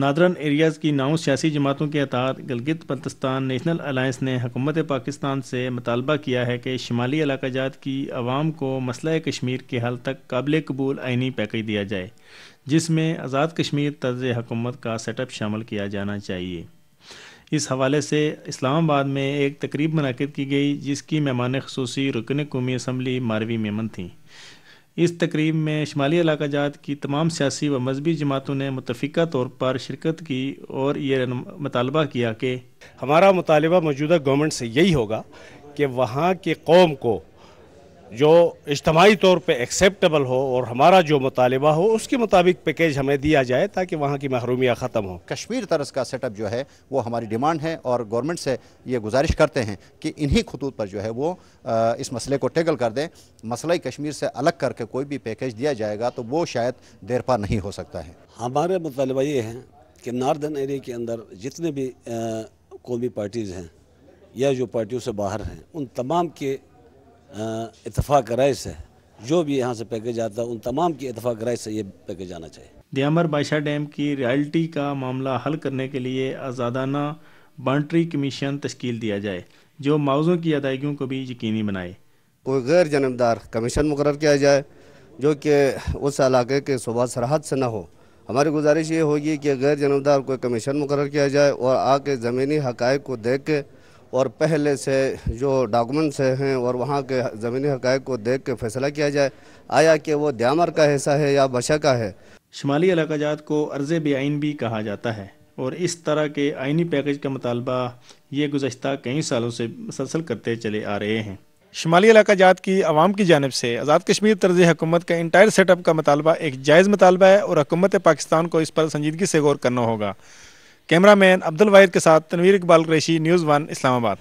northern areas की now सियासी जमातों के अतार गलगित पंतस्तान नेशनल अलायंस ने हकूमत पाकिस्तान से मतालबा किया है कि शुमाली इलाका जात की आवाम को मसल कश्मीर के हल तक काबिल कबूल आइनी पैकेज दिया जाए जिसमें आज़ाद कश्मीर तर्ज हकूमत का सेटअप शामिल किया जाना चाहिए इस हवाले से इस्लामाबाद में एक तकरीब मनद की गई जिसकी मेहमान खसूसी रुकन कौमी असम्बली मारवी मेमन थी इस तकरीब में शुमाली इलाका जात की तमाम सियासी व मजहबी जमातों ने मुतफ़ा तौर पर शिरकत की और ये मतालबा किया कि हमारा मुतालबा मौजूदा गवर्नमेंट से यही होगा कि वहाँ के कौम को जो इज्तमाही तौर पर एक्सेप्टेबल हो और हमारा जो मुतालबा हो उसके मुताबिक पैकेज हमें दिया जाए ताकि वहाँ की महरूमियाँ ख़त्म हो कश्मीर तरस का सेटअप जो है वो हमारी डिमांड है और गवर्नमेंट से ये गुजारिश करते हैं कि इन्हीं खतूत पर जो है वो आ, इस मसले को टेकल कर दें मसला कश्मीर से अलग करके कोई भी पैकेज दिया जाएगा तो वो शायद देर पा नहीं हो सकता है हमारे मुतालबा ये है कि नार्दर्न एरिया के अंदर जितने भी कौमी पार्टीज़ हैं या जो पार्टियों से बाहर हैं उन तमाम के इतफाक़ राय से जो भी यहाँ से पैकेज आता है उन तमाम की इतफाक़ राय से ये पैकेज आना चाहिए दियामर बादशाह डैम की रॉयल्टी का मामला हल करने के लिए आज़ादाना बाउंड्री कमीशन तश्कील दिया जाए जो मावज़ों की अदायगियों को भी यकीनी बनाए कोई गैर जन्मदार कमीशन मुकर किया जाए जो कि उस इलाके के सुबह सरहद से ना हो हमारी गुजारिश ये होगी कि गैर जन्मदार कोई कमीशन मुकर किया जाए और आके ज़मीनी हक़ को देख के और पहले से जो डॉक्यूमेंट्स हैं और वहाँ के ज़मीनी हक़ को देख के फैसला किया जाए आया कि वो द्यामर का हिस्सा है या बशा का है शुमाली इलाकाजात को अर्ज आइन भी कहा जाता है और इस तरह के आइनी पैकेज का मुतालबा ये गुजशत कई सालों से मुसलसल करते चले आ रहे हैं शुमाली इलाका जात की आवाम की जानब से आज़ाद कश्मीर तर्ज हकूमत का इंटायर सेटअप का मतालबा एक जायज़ मतालबा है और हकूमत पाकिस्तान को इस पर संजीदगी से गौर करना होगा कैमरामैन अब्दुल वाहिद के साथ तनवीर इकबाल क्रेशी न्यूज़ वन इस्लामाबाद